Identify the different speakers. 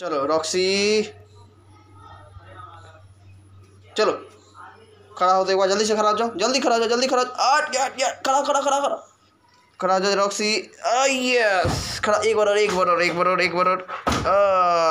Speaker 1: चलो रॉक्सी चलो खड़ा होते एक बार जल्दी से खड़ा जाओ जल्दी खड़ा जाओ जल्दी खड़ा आठ आठ खड़ा खड़ा खड़ा खड़ा खड़ा जाओ रॉक्सी यस खड़ा एक बार और एक बार और एक बार और एक बार और